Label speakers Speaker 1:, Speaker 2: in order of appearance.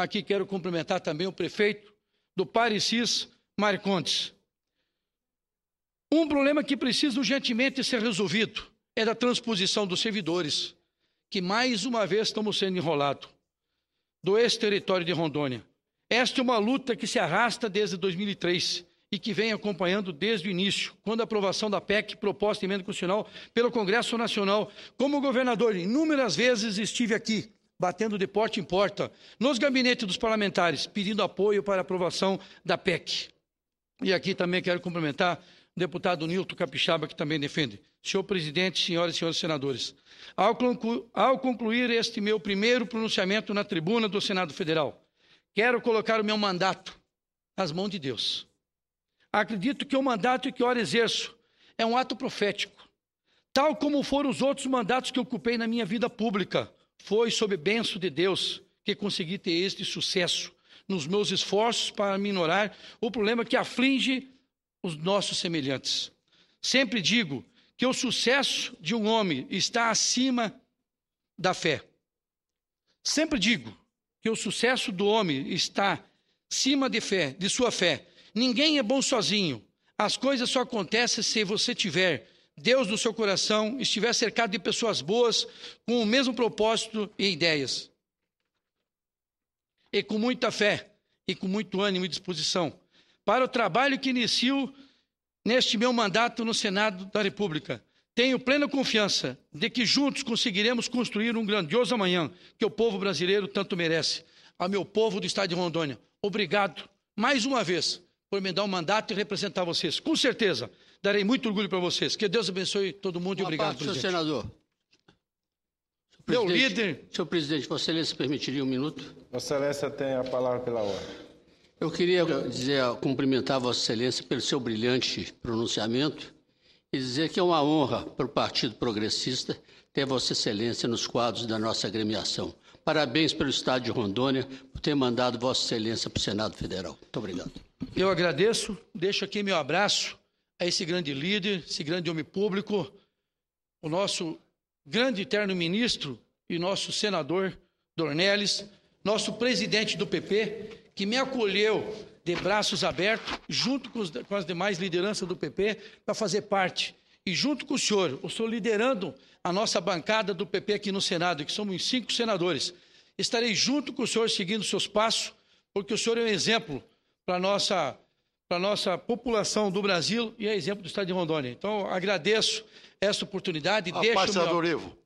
Speaker 1: Aqui quero cumprimentar também o prefeito do Parecis, Marcondes. Um problema que precisa urgentemente ser resolvido é da transposição dos servidores, que mais uma vez estamos sendo enrolados, do ex-território de Rondônia. Esta é uma luta que se arrasta desde 2003 e que vem acompanhando desde o início, quando a aprovação da PEC, proposta em emenda constitucional, pelo Congresso Nacional. Como governador, inúmeras vezes estive aqui batendo de porta em porta nos gabinetes dos parlamentares, pedindo apoio para aprovação da PEC. E aqui também quero cumprimentar o deputado Nilton Capixaba, que também defende. Senhor presidente, senhoras e senhores senadores, ao, conclu ao concluir este meu primeiro pronunciamento na tribuna do Senado Federal, quero colocar o meu mandato nas mãos de Deus. Acredito que o mandato que ora exerço é um ato profético, tal como foram os outros mandatos que ocupei na minha vida pública foi sob benção de Deus que consegui ter este sucesso nos meus esforços para minorar o problema que aflige os nossos semelhantes. Sempre digo que o sucesso de um homem está acima da fé. Sempre digo que o sucesso do homem está acima de fé, de sua fé. Ninguém é bom sozinho. As coisas só acontecem se você tiver Deus no seu coração estiver cercado de pessoas boas, com o mesmo propósito e ideias. E com muita fé, e com muito ânimo e disposição, para o trabalho que inicio neste meu mandato no Senado da República. Tenho plena confiança de que juntos conseguiremos construir um grandioso amanhã que o povo brasileiro tanto merece. A meu povo do estado de Rondônia, obrigado mais uma vez por me dar um mandato e representar vocês. Com certeza, darei muito orgulho para vocês. Que Deus abençoe todo mundo e obrigado, parte, presidente. Senhor
Speaker 2: senador. Meu líder. Senhor presidente, Vossa Excelência permitiria um minuto? Vossa Excelência tem a palavra pela hora. Eu queria dizer, cumprimentar Vossa Excelência pelo seu brilhante pronunciamento e dizer que é uma honra para o Partido Progressista ter Vossa Excelência nos quadros da nossa agremiação. Parabéns pelo Estado de Rondônia, por ter mandado Vossa Excelência para o Senado Federal. Muito obrigado. Eu agradeço,
Speaker 1: deixo aqui meu abraço a esse grande líder, esse grande homem público, o nosso grande eterno ministro e nosso senador Dornelles, nosso presidente do PP, que me acolheu de braços abertos, junto com, os, com as demais lideranças do PP, para fazer parte. E junto com o senhor, eu senhor liderando a nossa bancada do PP aqui no Senado, que somos cinco senadores estarei junto com o Senhor seguindo seus passos, porque o Senhor é um exemplo para a nossa, nossa população do Brasil e é exemplo do Estado de Rondônia. Então, agradeço esta oportunidade. A deixo meu... Ivo,